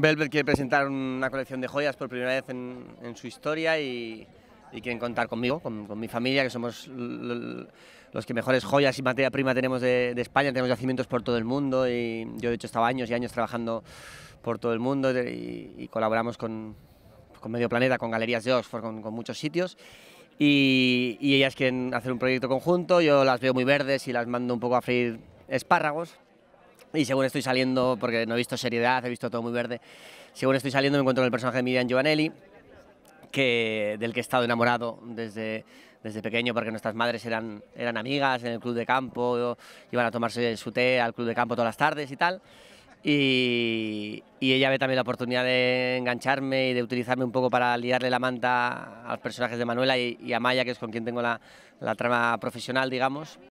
Velvet quiere presentar una colección de joyas por primera vez en, su historia y, quieren contar conmigo, con, mi familia, que somos los que mejores joyas y materia prima tenemos de, España, tenemos yacimientos por todo el mundo y yo de hecho estado años y años trabajando por todo el mundo y, colaboramos con, Medio Planeta, con Galerías de Oxford, con, muchos sitios. Y, y, ellas quieren hacer un proyecto conjunto, yo las veo muy verdes y las mando un poco a freír espárragos y según estoy saliendo, porque no he visto seriedad, he visto todo muy verde, según estoy saliendo me encuentro con el personaje de Miriam Giovanelli, que, del que he estado enamorado desde, desde pequeño, porque nuestras madres eran, eran amigas en el club de campo, iban a tomarse su té al club de campo todas las tardes y tal. Y, ella ve también la oportunidad de engancharme y de utilizarme un poco para liarle la manta a los personajes de Manuela y, y a Maya, que es con quien tengo la, la trama profesional, digamos.